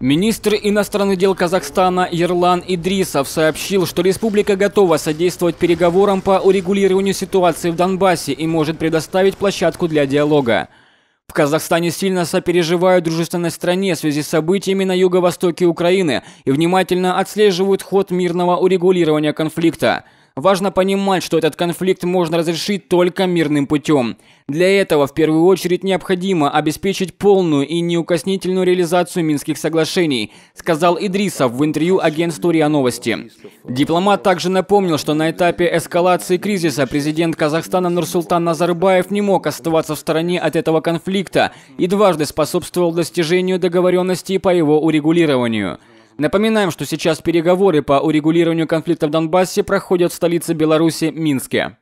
Министр иностранных дел Казахстана Ерлан Идрисов сообщил, что республика готова содействовать переговорам по урегулированию ситуации в Донбассе и может предоставить площадку для диалога. В Казахстане сильно сопереживают дружественной стране в связи с событиями на юго-востоке Украины и внимательно отслеживают ход мирного урегулирования конфликта – Важно понимать, что этот конфликт можно разрешить только мирным путем. Для этого в первую очередь необходимо обеспечить полную и неукоснительную реализацию Минских соглашений, сказал Идрисов в интервью агентству РИА Новости. Дипломат также напомнил, что на этапе эскалации кризиса президент Казахстана Нурсултан Назарбаев не мог оставаться в стороне от этого конфликта и дважды способствовал достижению договоренности по его урегулированию. Напоминаем, что сейчас переговоры по урегулированию конфликта в Донбассе проходят в столице Беларуси – Минске.